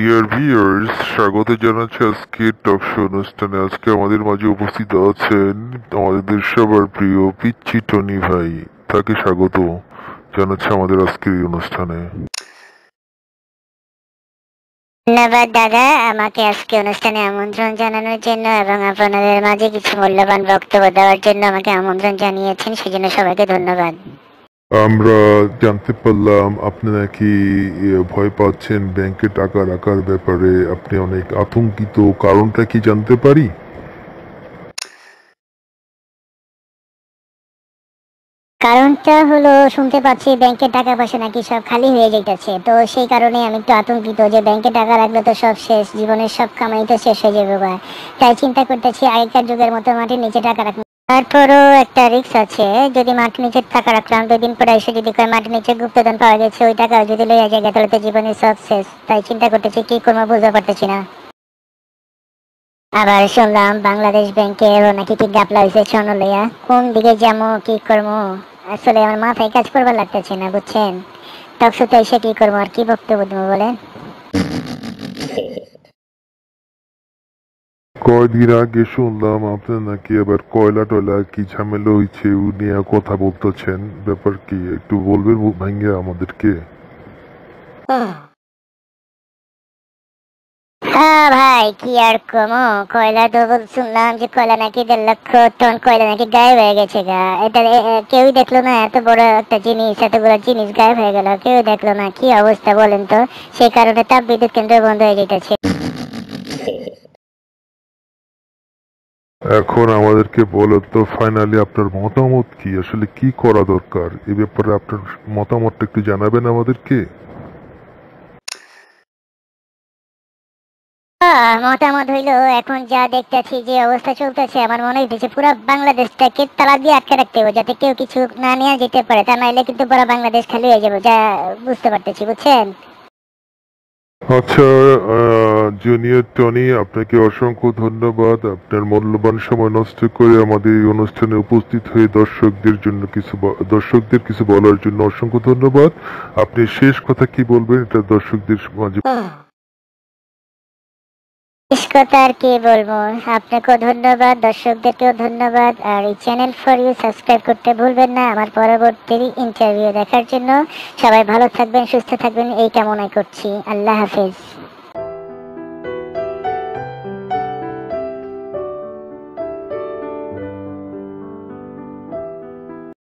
dear viewers স্বাগত জানাচ্ছি talk show অনুষ্ঠানে আজকে আমাদের মাঝে উপস্থিত আছেন আমাদের সবার প্রিয় পিচ্ছি টনি ভাই তাকে স্বাগত আমাদের আজকের এই অনুষ্ঠানে ধন্যবাদ দাদা আমাকে আজকে অনুষ্ঠানে আমন্ত্রণ জানানোর জন্য এবং আপনাদের মাঝে কিছু মূল্যবান বক্তব্য দেওয়ার জন্য আমাকে আমন্ত্রণ জানিয়েছেন সেজন্য সবাইকে ধন্যবাদ আমরা জানতে পারলাম আপনি নাকি ভয় পাচ্ছেন ব্যাংকে টাকা রাখার ব্যাপারে আপনি অনেক আতঙ্কিত কারণটা কি জানতে পারি কারণটা হলো শুনতে পাচ্ছি ব্যাংকে টাকা পয়সা নাকি সব খালি হয়ে যেতেছে তো সেই কারণে আমি একটু আতঙ্কিত যে ব্যাংকে টাকা রাখলে তো সব শেষ জীবনের সব কামাই তো শেষ হয়ে যাবে তাই চিন্তা করতেছি আগেকার যুগের মতো মাটির নিচে টাকা রাখ তারপরও একটা রিক্স আছে যদি মাঠ নিচে টাকা রাখলাম দুই দিন পরে এসে যদি কয় মাঠ নিচে গুপ্তধন পাওয়া গেছে ওই টাকা যদি লইয়া যায় তাহলে তো জীবনে সব শেষ তাই চিন্তা করতেছি কি করবো বুঝতে পারতেছি না আবার শুনলাম বাংলাদেশ ব্যাংকে নাকি কি গাপলা হয়েছে স্বর্ণ লইয়া কোন দিকে যাবো কি করবো আসলে আমার মাথায় কাজ করবার লাগতেছে না বুঝছেন টকশোতে এসে কি করবো আর কি বক্তব্য দেবো বলেন কয়দিন আগে শুনলাম আপনার নাকি আবার কয়লা টয়লা কি ঝামেলা হয়েছে নিয়ে কথা বলতেছেন ব্যাপার কি একটু বলবেন ভাঙ্গিয়া আমাদেরকে হ্যাঁ ভাই কি আর কমো কয়লা তো শুনলাম যে কয়লা নাকি দেড় লক্ষ টন কয়লা নাকি গায়েব হয়ে গেছে গা এটা কেউই দেখলো না এত বড় একটা জিনিস বড় জিনিস গায়েব হয়ে গেল কেউ দেখলো না কি অবস্থা বলেন তো সেই কারণে তাপ বিদ্যুৎ কেন্দ্র বন্ধ হয়ে যেতেছে এখন আমাদেরকে বলুন তো ফাইনালি আপনার মতামত কি আসলে কি করা দরকার এ ব্যাপারে আপনার মতামতটা একটু জানাবেন আমাদেরকে আহ, হ্যাঁ, মতামত হইলো এখন যা দেখতেছি যে অবস্থা চলতেছে আমার মনে হইতেছে পুরো বাংলাদেশটাকে তালা দিয়ে আটকে রাখতে হবে যাতে কেউ কিছু না নিয়ে যেতে পারে তা নাইলে কিন্তু পুরো বাংলাদেশ খালি হয়ে যাবে যা বুঝতে পারতেছি বুঝছেন আচ্ছা জুনিয়র টনি আপনাকে অসংখ্য ধন্যবাদ আপনার মূল্যবান সময় নষ্ট করে আমাদের এই অনুষ্ঠানে উপস্থিত হয়ে দর্শকদের জন্য কিছু দর্শকদের কিছু বলার জন্য অসংখ্য ধন্যবাদ আপনি শেষ কথা কি বলবেন এটা দর্শকদের মাঝে কথা আর কি বলবো আপনাকেও ধন্যবাদ দর্শকদেরকেও ধন্যবাদ আর এই চ্যানেল ফর ইউ সাবস্ক্রাইব করতে ভুলবেন না আমার পরবর্তী ইন্টারভিউ দেখার জন্য সবাই ভালো থাকবেন সুস্থ থাকবেন এই কামনাই করছি আল্লাহ হাফিজ